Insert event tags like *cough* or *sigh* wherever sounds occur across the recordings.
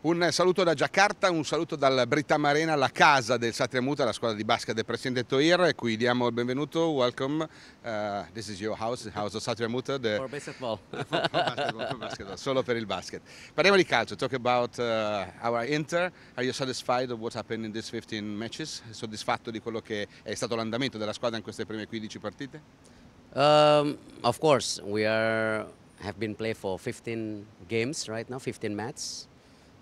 Un saluto da Giacarta, un saluto dal Marena, la casa del Muta, la squadra di basket del presidente Toir. Qui diamo il benvenuto, welcome. Uh, this is your house, the house of Satriamuta. The... For basketball. *laughs* for, basketball, for basketball, solo per il basket. Parliamo di calcio, talk about uh, our Inter. Are you satisfied of what happened in these 15 matches? Soddisfatto di quello che è stato l'andamento della squadra in queste prime 15 partite? Um, of course, we are, have been played for 15 games right now, 15 matches.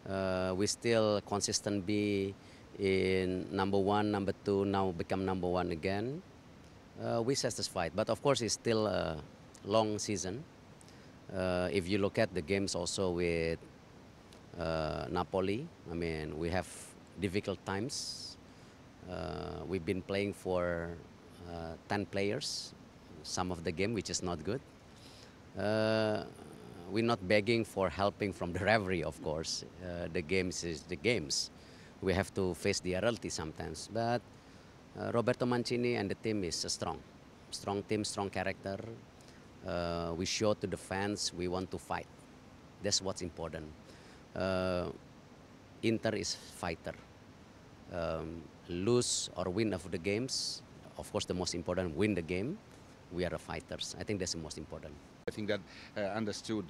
uh, we still consistent be in number one, number two, now become number one again. Uh, we satisfied, but of course it's still a long season. Uh, if you look at the games also with uh, Napoli, I mean we have difficult times. Uh, we've been playing for uh, 10 players, some of the game which is not good. Uh, we're not begging for helping from the referee, of course. Uh, the games is the games. We have to face the reality sometimes. But uh, Roberto Mancini and the team is uh, strong. Strong team, strong character. Uh, we show to the fans we want to fight. That's what's important. Uh, Inter is fighter. Um, lose or win of the games, of course the most important, win the game we are the fighters. I think that's the most important. I think that uh, understood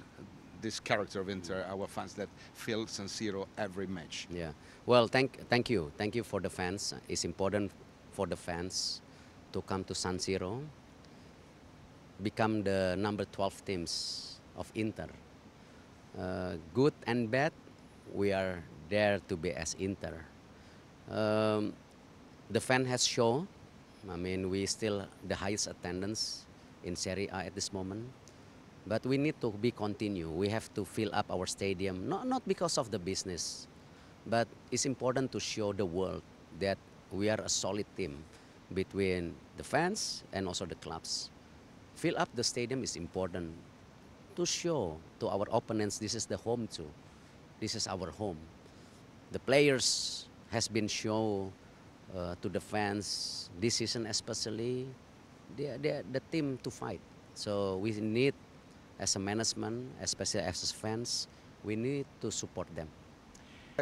this character of Inter, our fans that feel San Siro every match. Yeah. Well, thank thank you. Thank you for the fans. It's important for the fans to come to San Siro, become the number 12 teams of Inter. Uh, good and bad, we are there to be as Inter. Um, the fan has shown I mean, we still the highest attendance in Serie A at this moment. But we need to be continue. We have to fill up our stadium, not, not because of the business, but it's important to show the world that we are a solid team between the fans and also the clubs. Fill up the stadium is important to show to our opponents this is the home too. This is our home. The players has been shown uh, to the fans this season especially they they the team to fight so we need as a management especially as fans we need to support them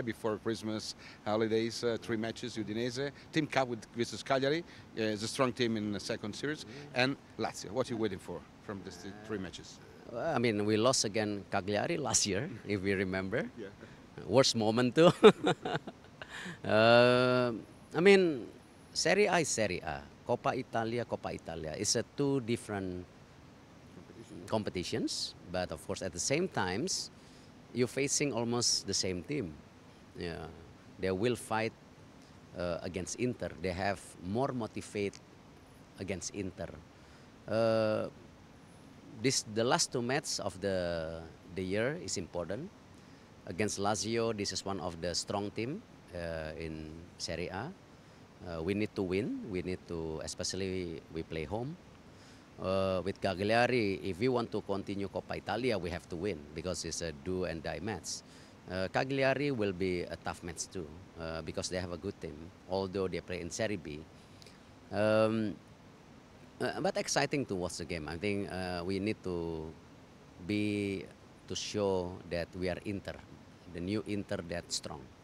before Christmas holidays, uh, three matches, Udinese, Team Cup with versus Cagliari, uh, is a strong team in the second series, yeah. Mm-hmm. and Lazio. What are you waiting for from these three matches? Well, uh, I mean, we lost again Cagliari last year, if we remember. *laughs* Yeah. Worst moment too. *laughs* uh, I mean, Serie A is Serie A. Coppa Italia, Coppa Italia. It's a two different competitions. competitions, but of course at the same times, you're facing almost the same team. Yeah, they will fight uh, against Inter. They have more motivate against Inter. Uh, this the last two matches of the the year is important. Against Lazio, this is one of the strong team uh, in Serie A. Uh, we need to win. We need to, especially we play home. Uh, with Cagliari, if we want to continue Coppa Italia, we have to win because it's a do and die match. Uh, Cagliari will be a tough match too uh, because they have a good team, although they play in Serie B. Um, uh, but exciting to watch the game. I think uh, we need to be to show that we are Inter, the new Inter that's strong.